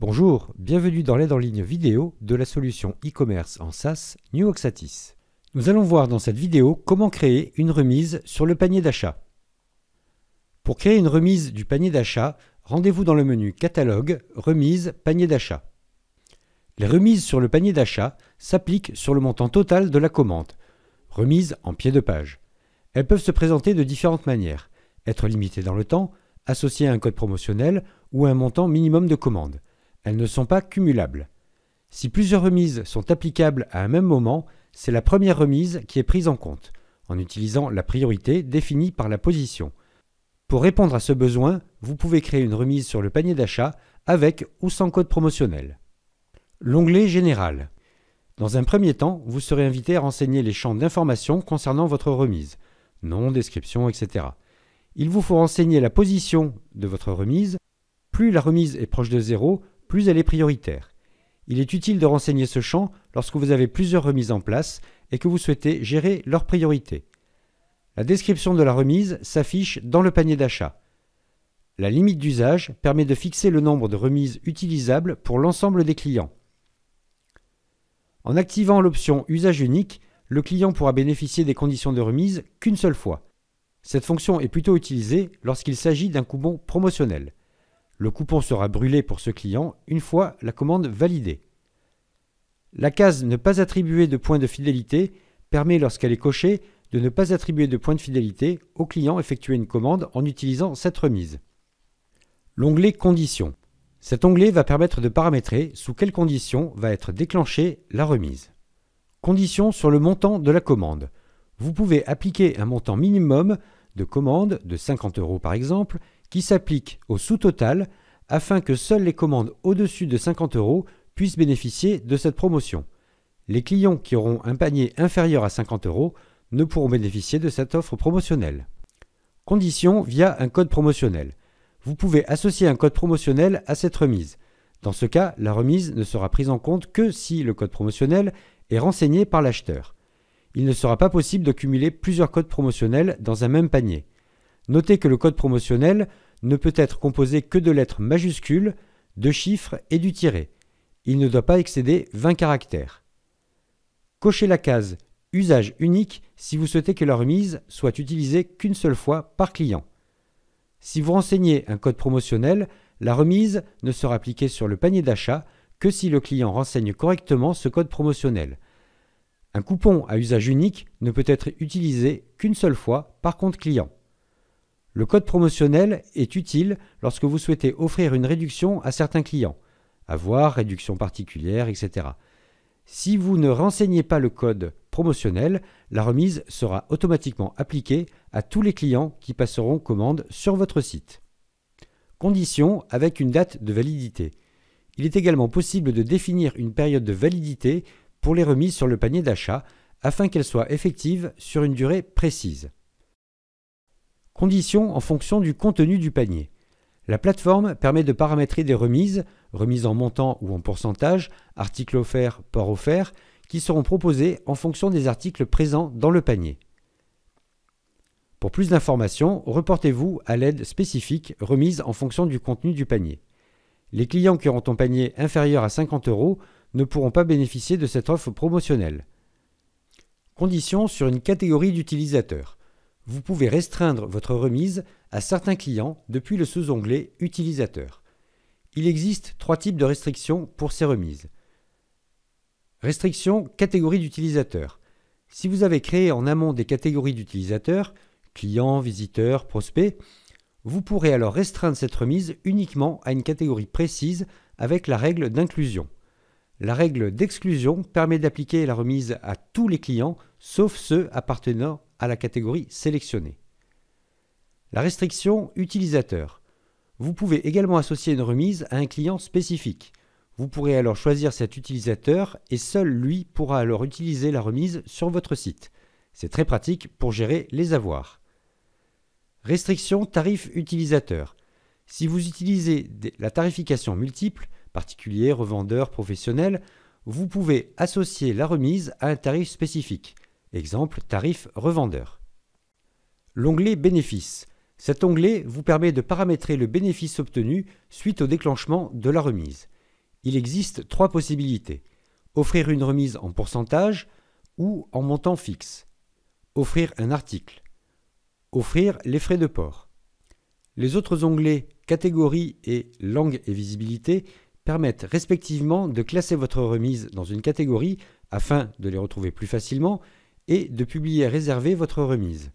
Bonjour, bienvenue dans l'aide en ligne vidéo de la solution e-commerce en SaaS New Oxatis. Nous allons voir dans cette vidéo comment créer une remise sur le panier d'achat. Pour créer une remise du panier d'achat, rendez-vous dans le menu Catalogue, Remise, panier d'achat. Les remises sur le panier d'achat s'appliquent sur le montant total de la commande, remise en pied de page. Elles peuvent se présenter de différentes manières, être limitées dans le temps, associées à un code promotionnel ou à un montant minimum de commande elles ne sont pas cumulables. Si plusieurs remises sont applicables à un même moment, c'est la première remise qui est prise en compte, en utilisant la priorité définie par la position. Pour répondre à ce besoin, vous pouvez créer une remise sur le panier d'achat avec ou sans code promotionnel. L'onglet Général. Dans un premier temps, vous serez invité à renseigner les champs d'information concernant votre remise, nom, description, etc. Il vous faut renseigner la position de votre remise. Plus la remise est proche de zéro, plus elle est prioritaire. Il est utile de renseigner ce champ lorsque vous avez plusieurs remises en place et que vous souhaitez gérer leurs priorités. La description de la remise s'affiche dans le panier d'achat. La limite d'usage permet de fixer le nombre de remises utilisables pour l'ensemble des clients. En activant l'option Usage unique, le client pourra bénéficier des conditions de remise qu'une seule fois. Cette fonction est plutôt utilisée lorsqu'il s'agit d'un coupon promotionnel. Le coupon sera brûlé pour ce client une fois la commande validée. La case Ne pas attribuer de points de fidélité permet, lorsqu'elle est cochée, de ne pas attribuer de points de fidélité au client effectué une commande en utilisant cette remise. L'onglet Conditions. Cet onglet va permettre de paramétrer sous quelles conditions va être déclenchée la remise. Conditions sur le montant de la commande. Vous pouvez appliquer un montant minimum de commande de 50 euros par exemple qui s'applique au sous-total afin que seules les commandes au-dessus de 50 euros puissent bénéficier de cette promotion. Les clients qui auront un panier inférieur à 50 euros ne pourront bénéficier de cette offre promotionnelle. Condition via un code promotionnel. Vous pouvez associer un code promotionnel à cette remise. Dans ce cas, la remise ne sera prise en compte que si le code promotionnel est renseigné par l'acheteur. Il ne sera pas possible de cumuler plusieurs codes promotionnels dans un même panier. Notez que le code promotionnel ne peut être composé que de lettres majuscules, de chiffres et du tiré. Il ne doit pas excéder 20 caractères. Cochez la case Usage unique si vous souhaitez que la remise soit utilisée qu'une seule fois par client. Si vous renseignez un code promotionnel, la remise ne sera appliquée sur le panier d'achat que si le client renseigne correctement ce code promotionnel. Un coupon à usage unique ne peut être utilisé qu'une seule fois par compte client. Le code promotionnel est utile lorsque vous souhaitez offrir une réduction à certains clients. Avoir, réduction particulière, etc. Si vous ne renseignez pas le code promotionnel, la remise sera automatiquement appliquée à tous les clients qui passeront commande sur votre site. Conditions avec une date de validité. Il est également possible de définir une période de validité pour les remises sur le panier d'achat afin qu'elles soient effectives sur une durée précise conditions en fonction du contenu du panier. La plateforme permet de paramétrer des remises, remises en montant ou en pourcentage, articles offerts, port offerts, qui seront proposés en fonction des articles présents dans le panier. Pour plus d'informations, reportez-vous à l'aide spécifique remise en fonction du contenu du panier. Les clients qui auront un panier inférieur à 50 euros ne pourront pas bénéficier de cette offre promotionnelle. Conditions sur une catégorie d'utilisateurs vous pouvez restreindre votre remise à certains clients depuis le sous-onglet Utilisateur. Il existe trois types de restrictions pour ces remises. Restriction catégorie d'utilisateurs. Si vous avez créé en amont des catégories d'utilisateurs, clients, visiteurs, prospects, vous pourrez alors restreindre cette remise uniquement à une catégorie précise avec la règle d'inclusion. La règle d'exclusion permet d'appliquer la remise à tous les clients sauf ceux appartenant à la catégorie sélectionnée. La restriction utilisateur. Vous pouvez également associer une remise à un client spécifique. Vous pourrez alors choisir cet utilisateur et seul lui pourra alors utiliser la remise sur votre site. C'est très pratique pour gérer les avoirs. Restriction tarif utilisateur. Si vous utilisez la tarification multiple, particulier, revendeur, professionnel, vous pouvez associer la remise à un tarif spécifique. Exemple tarif revendeur. L'onglet bénéfice. Cet onglet vous permet de paramétrer le bénéfice obtenu suite au déclenchement de la remise. Il existe trois possibilités. Offrir une remise en pourcentage ou en montant fixe. Offrir un article. Offrir les frais de port. Les autres onglets Catégorie et Langue et visibilité permettent respectivement de classer votre remise dans une catégorie afin de les retrouver plus facilement et de publier réserver votre remise.